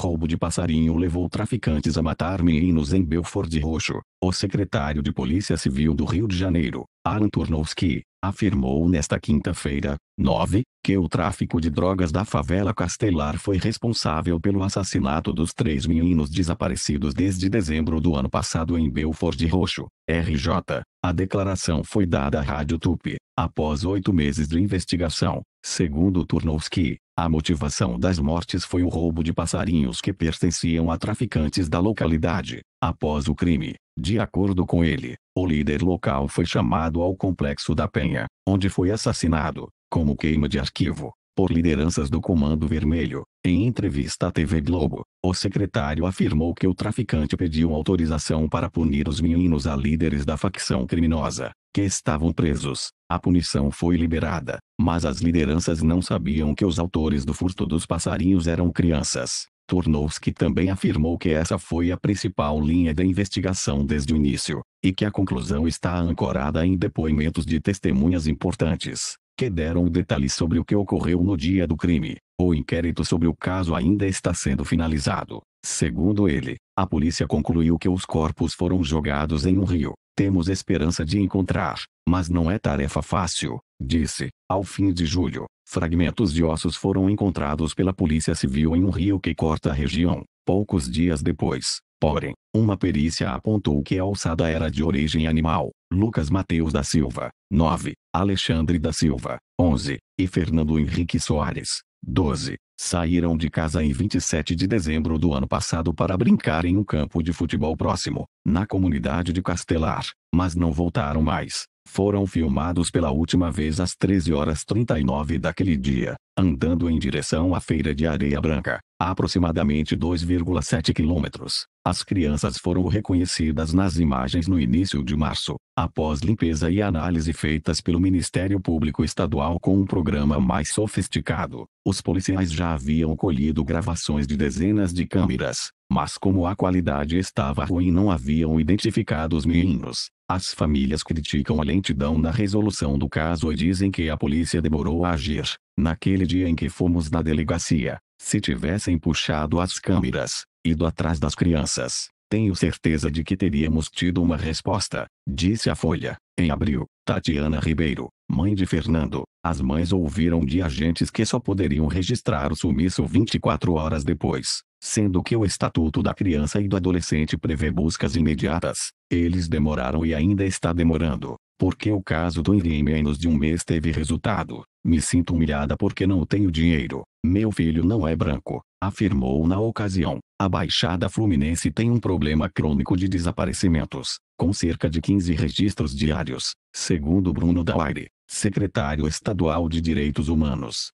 Roubo de passarinho levou traficantes a matar meninos em Belford Roxo. O secretário de Polícia Civil do Rio de Janeiro, Alan Turnowski, afirmou nesta quinta-feira, 9, que o tráfico de drogas da favela Castelar foi responsável pelo assassinato dos três meninos desaparecidos desde dezembro do ano passado em Belford Roxo, RJ. A declaração foi dada à Rádio Tupi, após oito meses de investigação. Segundo Turnowski, a motivação das mortes foi o roubo de passarinhos que pertenciam a traficantes da localidade. Após o crime, de acordo com ele, o líder local foi chamado ao Complexo da Penha, onde foi assassinado, como queima de arquivo por lideranças do Comando Vermelho. Em entrevista à TV Globo, o secretário afirmou que o traficante pediu autorização para punir os meninos a líderes da facção criminosa, que estavam presos. A punição foi liberada, mas as lideranças não sabiam que os autores do furto dos passarinhos eram crianças. Tornowski também afirmou que essa foi a principal linha da investigação desde o início, e que a conclusão está ancorada em depoimentos de testemunhas importantes que deram detalhes sobre o que ocorreu no dia do crime. O inquérito sobre o caso ainda está sendo finalizado. Segundo ele, a polícia concluiu que os corpos foram jogados em um rio. Temos esperança de encontrar, mas não é tarefa fácil, disse. Ao fim de julho, fragmentos de ossos foram encontrados pela Polícia Civil em um rio que corta a região. Poucos dias depois, Porém, uma perícia apontou que a alçada era de origem animal. Lucas Mateus da Silva, 9, Alexandre da Silva, 11, e Fernando Henrique Soares, 12, saíram de casa em 27 de dezembro do ano passado para brincar em um campo de futebol próximo, na comunidade de Castelar, mas não voltaram mais foram filmados pela última vez às 13 horas 39 daquele dia, andando em direção à feira de areia branca, a aproximadamente 2,7 quilômetros. As crianças foram reconhecidas nas imagens no início de março, após limpeza e análise feitas pelo Ministério Público Estadual com um programa mais sofisticado. Os policiais já haviam colhido gravações de dezenas de câmeras, mas como a qualidade estava ruim não haviam identificado os meninos. As famílias criticam a lentidão na resolução do caso e dizem que a polícia demorou a agir. Naquele dia em que fomos na delegacia, se tivessem puxado as câmeras, ido atrás das crianças, tenho certeza de que teríamos tido uma resposta, disse a Folha. Em abril, Tatiana Ribeiro, mãe de Fernando, as mães ouviram de agentes que só poderiam registrar o sumiço 24 horas depois sendo que o Estatuto da Criança e do Adolescente prevê buscas imediatas. Eles demoraram e ainda está demorando, porque o caso do Henri em menos de um mês teve resultado. Me sinto humilhada porque não tenho dinheiro. Meu filho não é branco, afirmou na ocasião. A Baixada Fluminense tem um problema crônico de desaparecimentos, com cerca de 15 registros diários, segundo Bruno Dauaire, secretário estadual de Direitos Humanos.